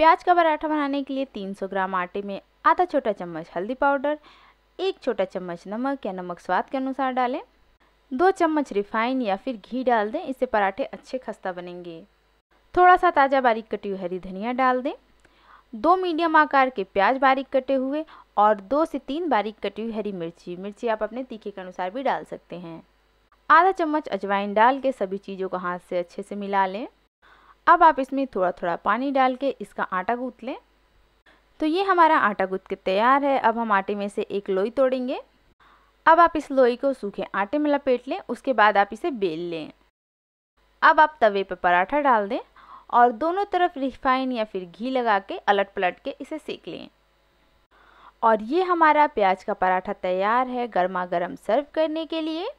प्याज का पराठा बनाने के लिए 300 ग्राम आटे में आधा छोटा चम्मच हल्दी पाउडर एक छोटा चम्मच नमक या नमक स्वाद के अनुसार डालें दो चम्मच रिफाइन या फिर घी डाल दें इससे पराठे अच्छे खस्ता बनेंगे थोड़ा सा ताज़ा बारीक कटी हुई हरी धनिया डाल दें दो मीडियम आकार के प्याज बारीक कटे हुए और दो से तीन बारीक कटी हुई हरी मिर्ची मिर्ची आप अपने तीखे के अनुसार भी डाल सकते हैं आधा चम्मच अजवाइन डाल के सभी चीज़ों को हाथ से अच्छे से मिला लें अब आप इसमें थोड़ा थोड़ा पानी डाल के इसका आटा गूँथ लें तो ये हमारा आटा गूँथ के तैयार है अब हम आटे में से एक लोई तोड़ेंगे अब आप इस लोई को सूखे आटे में लपेट लें उसके बाद आप इसे बेल लें अब आप तवे पर पराठा डाल दें और दोनों तरफ रिफाइन या फिर घी लगा के अलट पलट के इसे सेक लें और ये हमारा प्याज का पराठा तैयार है गर्मा गर्म सर्व करने के लिए